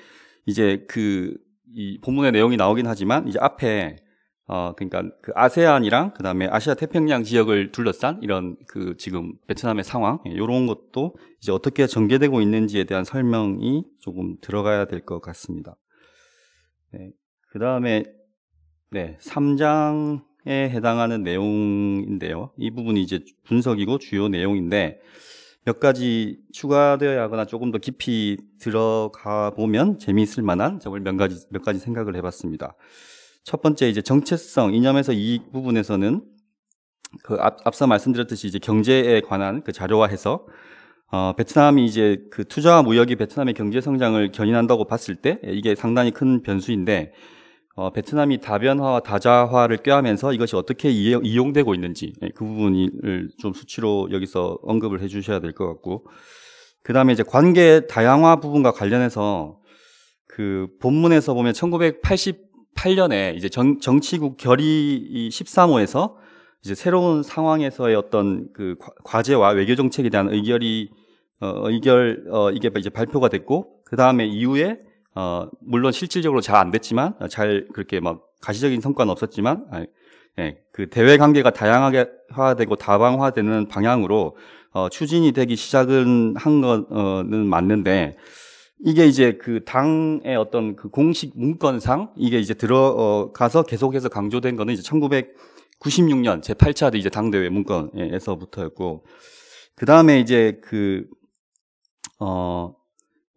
이제 그 이 본문의 내용이 나오긴 하지만 이제 앞에 어 그러니까 그 아세안이랑 그다음에 아시아 태평양 지역을 둘러싼 이런 그 지금 베트남의 상황 이런 예, 것도 이제 어떻게 전개되고 있는지에 대한 설명이 조금 들어가야 될 것 같습니다. 네. 그다음에 네, 3장 에 해당하는 내용인데요. 이 부분이 이제 분석이고 주요 내용인데 몇 가지 추가되어야 하거나 조금 더 깊이 들어가 보면 재미있을 만한 점을 몇 가지, 몇 가지 생각을 해봤습니다. 첫 번째 이제 정체성 이념에서 이 부분에서는 그 앞, 앞서 말씀드렸듯이 이제 경제에 관한 그 자료화 해서 어, 베트남이 이제 그 투자와 무역이 베트남의 경제 성장을 견인한다고 봤을 때 이게 상당히 큰 변수인데 어, 베트남이 다변화와 다자화를 꾀하면서 이것이 어떻게 이용, 되고 있는지 예, 그 부분을 좀 수치로 여기서 언급을 해주셔야 될 것 같고 그 다음에 이제 관계 다양화 부분과 관련해서 그 본문에서 보면 1988년에 이제 정, 정치국 결의 13호에서 이제 새로운 상황에서의 어떤 그 과제와 외교 정책에 대한 의결이 어, 의결 어, 이게 이제 발표가 됐고 그 다음에 이후에 어, 물론 실질적으로 잘 안 됐지만 어, 잘 그렇게 막 가시적인 성과는 없었지만 아 예, 그 대외 관계가 다양하게 화되고 다방화되는 방향으로 어, 추진이 되기 시작은 한 거는 맞는데 이게 이제 그 당의 어떤 그 공식 문건상 이게 이제 들어가서 계속해서 강조된 거는 이제 1996년 제 8차 이제 당대회 문건에서부터였고 그 다음에 이제 그 어,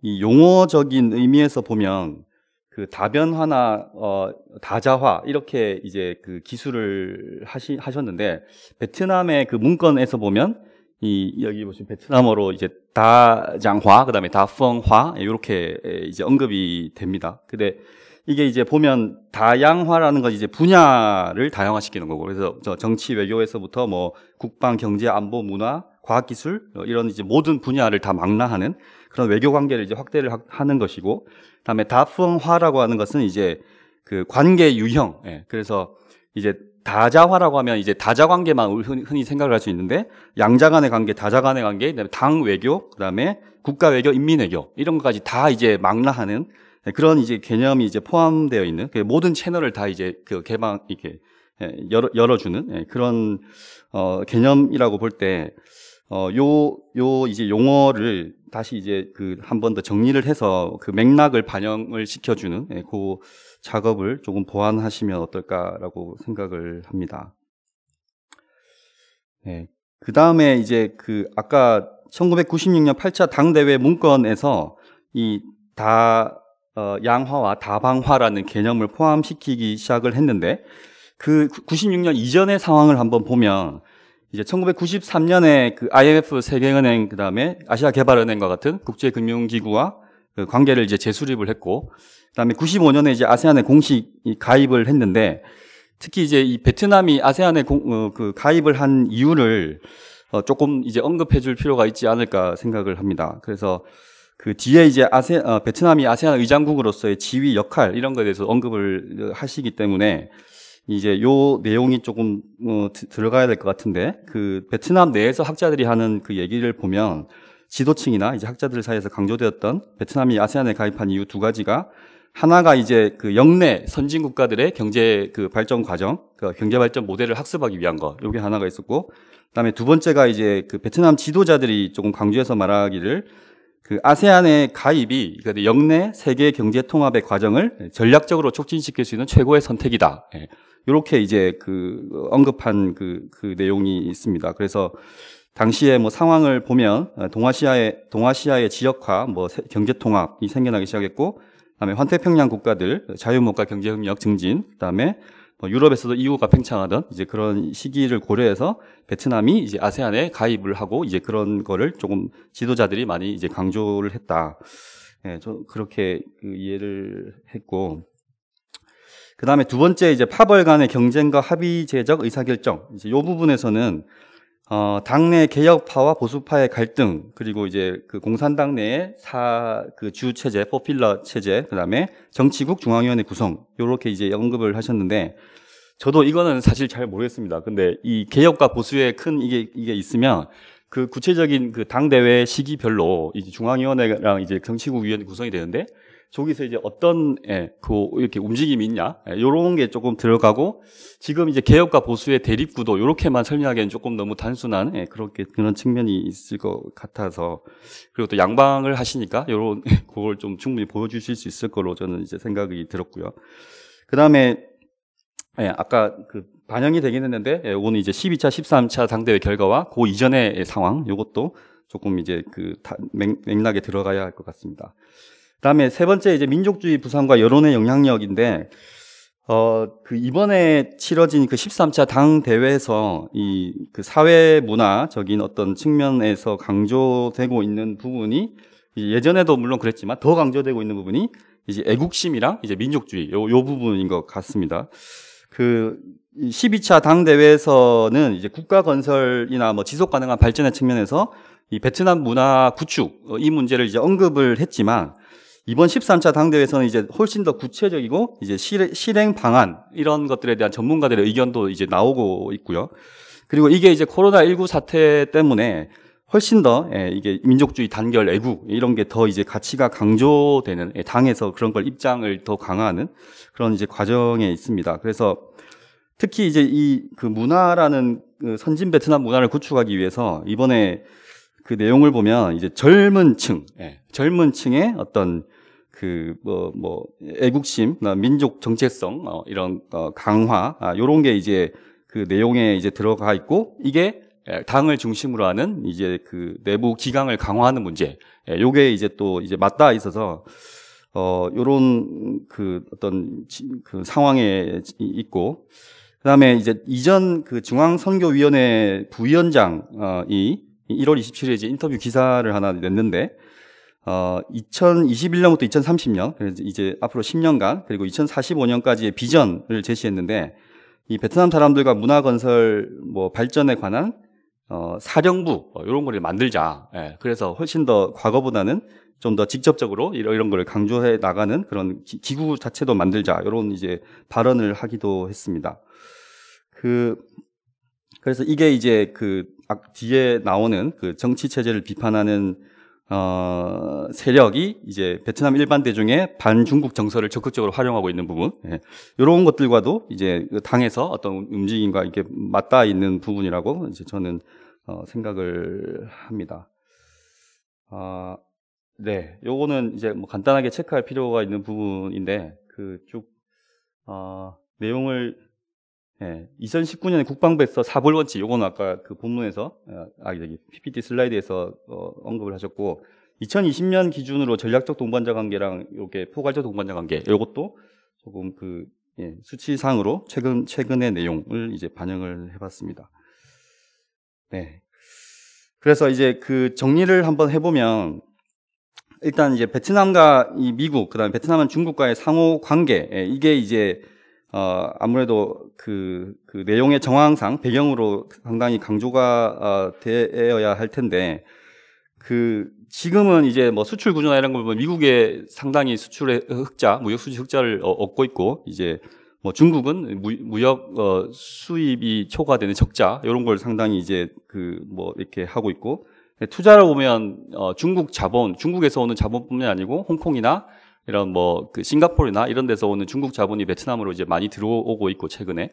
이 용어적인 의미에서 보면 그 다변화나 어, 다자화 이렇게 이제 그 기술을 하시, 하셨는데 베트남의 그 문건에서 보면 이 여기 보시면 베트남어로 이제 다장화 그다음에 다펑화 이렇게 이제 언급이 됩니다. 근데 이게 이제 보면 다양화라는 건 이제 분야를 다양화시키는 거고 그래서 저 정치 외교에서부터 뭐 국방 경제 안보 문화 과학기술 뭐 이런 이제 모든 분야를 다 망라하는 그런 외교 관계를 이제 확대를 하는 것이고, 그다음에 다펑화라고 하는 것은 이제 그 관계 유형. 예. 그래서 이제 다자화라고 하면 이제 다자 관계만 흔히 생각을 할 수 있는데 양자 간의 관계, 다자 간의 관계, 그다음에 당 외교, 그다음에 국가 외교, 인민 외교 이런 것까지 다 이제 망라하는 그런 이제 개념이 이제 포함되어 있는 그 모든 채널을 다 이제 그 개방 이렇게 예, 열어, 열어주는 예, 그런 어 개념이라고 볼 때 어 요 요 이제 용어를 다시 이제 그 한 번 더 정리를 해서 그 맥락을 반영을 시켜주는 예, 그 작업을 조금 보완하시면 어떨까라고 생각을 합니다. 예, 그 다음에 이제 그 아까 1996년 8차 당대회 문건에서 이 다, 어, 양화와 다방화라는 개념을 포함시키기 시작을 했는데 그 96년 이전의 상황을 한번 보면 이제 1993년에 그 IMF 세계은행 그다음에 아시아 개발은행과 같은 국제 금융 기구와 그 관계를 이제 재수립을 했고 그다음에 95년에 이제 아세안에 공식 가입을 했는데 특히 이제 이 베트남이 아세안에 공, 어, 그 가입을 한 이유를 어, 조금 이제 언급해 줄 필요가 있지 않을까 생각을 합니다. 그래서 그 뒤에 이제 아세, 어, 베트남이 아세안 의장국으로서의 지위 역할 이런 것에 대해서 언급을 하시기 때문에 이제 요 내용이 조금 어, 들어가야 될 것 같은데 그 베트남 내에서 학자들이 하는 그 얘기를 보면 지도층이나 이제 학자들 사이에서 강조되었던 베트남이 아세안에 가입한 이유 두 가지가 하나가 이제 그 영내 선진 국가들의 경제 그 발전 과정, 그 경제 발전 모델을 학습하기 위한 거, 요게 하나가 있었고, 그다음에 두 번째가 이제 그 베트남 지도자들이 조금 강조해서 말하기를 그 아세안의 가입이 영내 세계 경제 통합의 과정을 전략적으로 촉진시킬 수 있는 최고의 선택이다. 이렇게 예. 이제 그 언급한 그, 그 내용이 있습니다. 그래서 당시에뭐 상황을 보면 어, 동아시아의 동아시아의 지역화, 뭐 경제 통합이 생겨나기 시작했고, 그다음에 환태평양 국가들 자유무역과 경제협력 증진, 그다음에 어, 유럽에서도 EU가 팽창하던 이제 그런 시기를 고려해서 베트남이 이제 아세안에 가입을 하고 이제 그런 거를 조금 지도자들이 많이 이제 강조를 했다. 예, 저 그렇게 그 이해를 했고. 그 다음에 두 번째 이제 파벌 간의 경쟁과 합의제적 의사결정. 이제 요 부분에서는 어, 당내 개혁파와 보수파의 갈등, 그리고 이제 그 공산당 내의 사, 그 주체제, 포필러 체제, 그 다음에 정치국 중앙위원회 구성, 요렇게 이제 언급을 하셨는데, 저도 이거는 사실 잘 모르겠습니다. 근데 이 개혁과 보수의 큰 이게, 이게 있으면, 그 구체적인 그 당대회 시기별로 이제 중앙위원회랑 이제 정치국 위원회 구성이 되는데, 저기서 이제 어떤 예, 그 이렇게 움직임이 있냐 이런 예, 게 조금 들어가고 지금 이제 개혁과 보수의 대립 구도 이렇게만 설명하기엔 조금 너무 단순한 예, 그렇게 그런 측면이 있을 것 같아서 그리고 또 양방을 하시니까 이런 예, 그걸 좀 충분히 보여주실 수 있을 거로 저는 이제 생각이 들었고요. 그 다음에 예, 아까 그 반영이 되긴 했는데 예, 오늘 이제 12차, 13차 당대회 결과와 그 이전의 상황 이것도 조금 이제 그 맥락에 들어가야 할 것 같습니다. 그다음에 세 번째 이제 민족주의 부상과 여론의 영향력인데 어그 이번에 치러진 그 13차 당 대회에서 이 그 사회 문화적인 어떤 측면에서 강조되고 있는 부분이 예전에도 물론 그랬지만 더 강조되고 있는 부분이 이제 애국심이랑 이제 민족주의 요, 요 부분인 것 같습니다. 그 12차 당 대회에서는 이제 국가 건설이나 뭐 지속 가능한 발전의 측면에서 이 베트남 문화 구축 어, 이 문제를 이제 언급을 했지만 이번 13차 당대회에서는 이제 훨씬 더 구체적이고 이제 실행 방안 이런 것들에 대한 전문가들의 의견도 이제 나오고 있고요. 그리고 이게 이제 코로나19 사태 때문에 훨씬 더 예, 이게 민족주의 단결 애국 이런 게 더 이제 가치가 강조되는 예, 당에서 그런 걸 입장을 더 강화하는 그런 이제 과정에 있습니다. 그래서 특히 이제 이 그 문화라는 그 선진 베트남 문화를 구축하기 위해서 이번에 그 내용을 보면 이제 젊은 층, 예, 젊은 층의 어떤 그뭐 뭐 애국심, 어, 민족 정체성 어, 이런 어, 강화 아, 요런게 이제 그 내용에 이제 들어가 있고 이게 당을 중심으로 하는 이제 그 내부 기강을 강화하는 문제. 예, 요게 이제 또 이제 맞닿아 있어서 어 요런 그 어떤 그 상황에 있고 그다음에 이제 이전 그 중앙 선교 위원회 부위원장이 어 1월 27일에 이제 인터뷰 기사를 하나 냈는데 어, 2021년부터 2030년, 그래서 이제 앞으로 10년간, 그리고 2045년까지의 비전을 제시했는데, 이 베트남 사람들과 문화 건설 뭐 발전에 관한 어, 사령부 어, 이런 거를 만들자. 예, 그래서 훨씬 더 과거보다는 좀 더 직접적으로 이런, 이런 걸 강조해 나가는 그런 기, 구 자체도 만들자. 이런 이제 발언을 하기도 했습니다. 그 그래서 이게 이제 그 아, 뒤에 나오는 그 정치 체제를 비판하는 어, 세력이 이제 베트남 일반 대중의 반중국 정서를 적극적으로 활용하고 있는 부분, 예. 이런 것들과도 이제 그 당에서 어떤 움직임과 이게 맞닿아 있는 부분이라고 이제 저는 어, 생각을 합니다. 아, 네, 요거는 이제 뭐 간단하게 체크할 필요가 있는 부분인데 그쭉 어, 내용을 예, 2019년에 국방부에서 사불 원칙, 요건는 아까 그 본문에서, 어, 아, 여기 PPT 슬라이드에서 어, 언급을 하셨고, 2020년 기준으로 전략적 동반자 관계랑 요게 포괄적 동반자 관계, 요것도 조금 그, 예, 수치상으로 최근, 최근의 내용을 이제 반영을 해봤습니다. 네. 그래서 이제 그 정리를 한번 해보면, 일단 이제 베트남과 이 미국, 그 다음에 베트남은 중국과의 상호 관계, 예, 이게 이제 어, 아무래도 그, 그 내용의 정황상 배경으로 상당히 강조가 어, 되어야 할 텐데 그 지금은 이제 뭐 수출 구조나 이런 걸 보면 미국에 상당히 수출의 흑자, 무역 수지 흑자를 어, 얻고 있고 이제 뭐 중국은 무, 역 어, 수입이 초과되는 적자 이런 걸 상당히 이제 그 뭐 이렇게 하고 있고 네, 투자를 보면 어, 중국 자본, 중국에서 오는 자본뿐만 이 아니고 홍콩이나 이런 뭐그 싱가포르나 이런 데서 오는 중국 자본이 베트남으로 이제 많이 들어오고 있고 최근에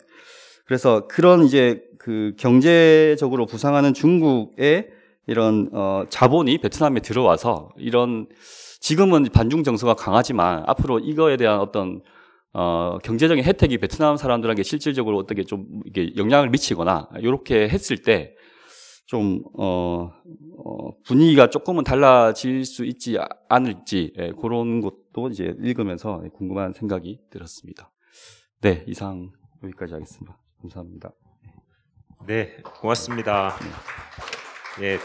그래서 그런 이제 그 경제적으로 부상하는 중국의 이런 어 자본이 베트남에 들어와서 이런 지금은 반중 정서가 강하지만 앞으로 이거에 대한 어떤 어 경제적인 혜택이 베트남 사람들에게 실질적으로 어떻게 좀 이게 영향을 미치거나 이렇게 했을 때 좀, 어, 어, 분위기가 조금은 달라질 수 있지 않을지, 예, 그런 것, 또 이제 읽으면서 궁금한 생각이 들었습니다. 네, 이상 여기까지 하겠습니다. 감사합니다. 네, 고맙습니다. 네. 예,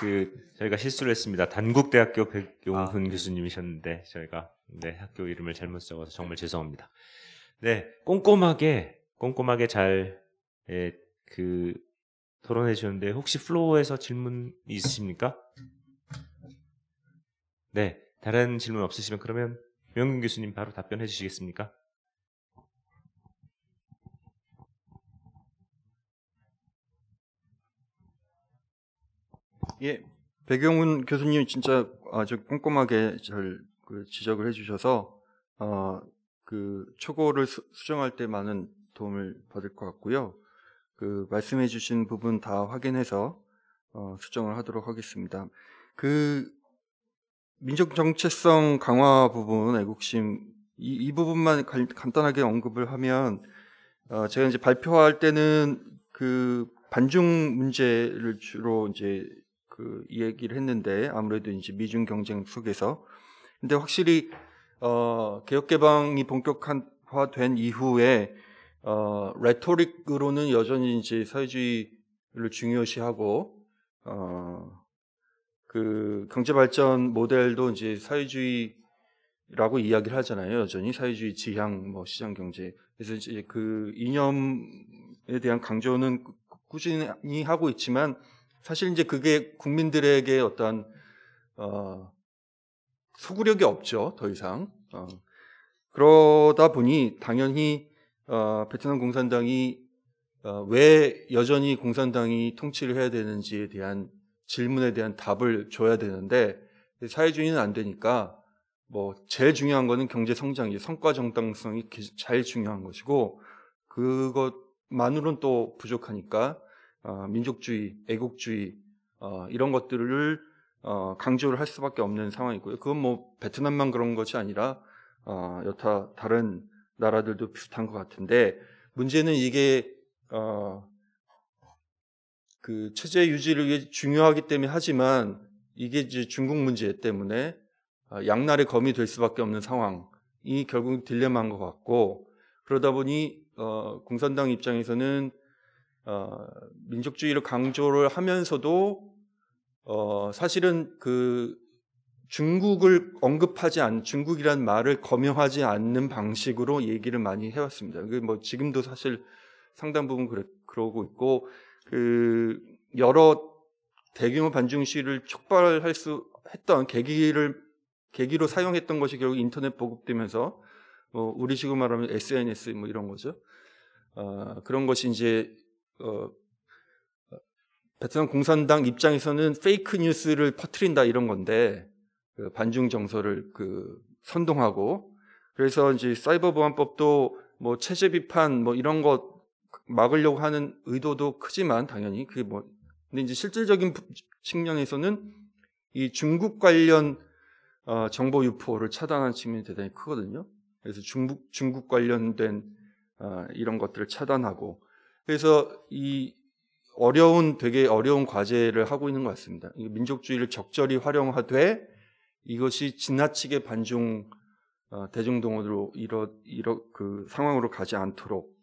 그 저희가 실수를 했습니다. 단국대학교 백용훈 아, 네. 교수님이셨는데 저희가 네 학교 이름을 잘못 적어서 정말 죄송합니다. 네, 꼼꼼하게 꼼꼼하게 잘그 예, 그 토론해 주는데 셨 혹시 플로어에서 질문 있으십니까? 네, 다른 질문 없으시면 그러면 명균 교수님 바로 답변해 주시겠습니까? 예, 배경훈 교수님 진짜 아주 꼼꼼하게 잘 그 지적을 해주셔서 어, 그 초고를 수, 정할때 많은 도움을 받을 것 같고요. 그 말씀해주신 부분 다 확인해서 어, 수정을 하도록 하겠습니다. 그 민족 정체성 강화 부분, 애국심 이, 이 부분만 간, 단하게 언급을 하면 어, 제가 이제 발표할 때는 그 반중 문제를 주로 이제 그 얘기를 했는데 아무래도 이제 미중 경쟁 속에서 근데 확실히 어, 개혁 개방이 본격화된 이후에 어, 레토릭으로는 여전히 이제 사회주의를 중요시하고 어, 그 경제 발전 모델도 이제 사회주의라고 이야기를 하잖아요. 여전히 사회주의 지향, 뭐 시장 경제. 그래서 이제 그 이념에 대한 강조는 꾸준히 하고 있지만 사실 이제 그게 국민들에게 어떤 어, 소구력이 없죠. 더 이상. 어. 그러다 보니 당연히 어, 베트남 공산당이 어, 왜 여전히 공산당이 통치를 해야 되는지에 대한 질문에 대한 답을 줘야 되는데 사회주의는 안 되니까 뭐 제일 중요한 거는 경제 성장이 성과 정당성이 제일 중요한 것이고 그것만으로는 또 부족하니까 어, 민족주의, 애국주의 어, 이런 것들을 어, 강조를 할 수밖에 없는 상황이고요. 그건 뭐 베트남만 그런 것이 아니라 어, 여타 다른 나라들도 비슷한 것 같은데 문제는 이게 어, 그 체제 유지를 위해 중요하기 때문에 하지만 이게 이제 중국 문제 때문에 아, 양날의 검이 될 수밖에 없는 상황이 결국 딜레마인 것 같고 그러다 보니 어, 공산당 입장에서는 어, 민족주의를 강조를 하면서도 어, 사실은 그 중국을 언급하지 않, 중국이란 말을 거명하지 않는 방식으로 얘기를 많이 해왔습니다. 그 뭐 지금도 사실 상당 부분 그러, 그러고 있고 그 여러 대규모 반중 시위를 촉발할 수 했던 계기를 계기로 사용했던 것이 결국 인터넷 보급되면서 뭐 우리 식으로 말하면 SNS 뭐 이런 거죠. 어, 그런 것이 이제 어, 베트남 공산당 입장에서는 페이크 뉴스를 퍼트린다 이런 건데 그 반중 정서를 그 선동하고 그래서 이제 사이버 보안법도 뭐 체제 비판 뭐 이런 것 막으려고 하는 의도도 크지만 당연히 그게 뭐 근데 이제 실질적인 측면에서는 이 중국 관련 어, 정보 유포를 차단하는 측면이 대단히 크거든요. 그래서 중국 중국 관련된 어, 이런 것들을 차단하고 그래서 이 어려운 되게 어려운 과제를 하고 있는 것 같습니다. 민족주의를 적절히 활용하되 이것이 지나치게 반중 어, 대중동원으로 이러 이러 그 상황으로 가지 않도록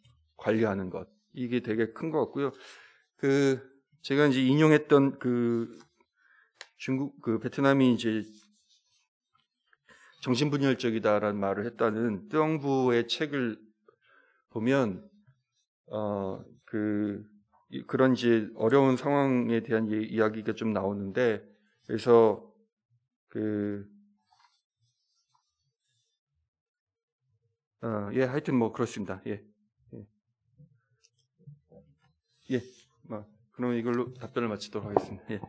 관리하는 것 이게 되게 큰 것 같고요. 그 제가 이제 인용했던 그 중국 그 베트남이 이제 정신분열적이다라는 말을 했다는 뿅부의 책을 보면 어 그 그런 이제 어려운 상황에 대한 이야기가 좀 나오는데 그래서 그 어, 예, 하여튼 뭐 그렇습니다. 예. 예. 그럼 이걸로 답변을 마치도록 하겠습니다. 예.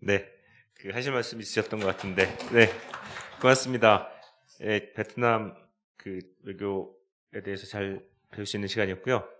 네. 그 하실 말씀 있으셨던 것 같은데. 네. 고맙습니다. 예, 베트남 그 외교에 대해서 잘 배울 수 있는 시간이었고요.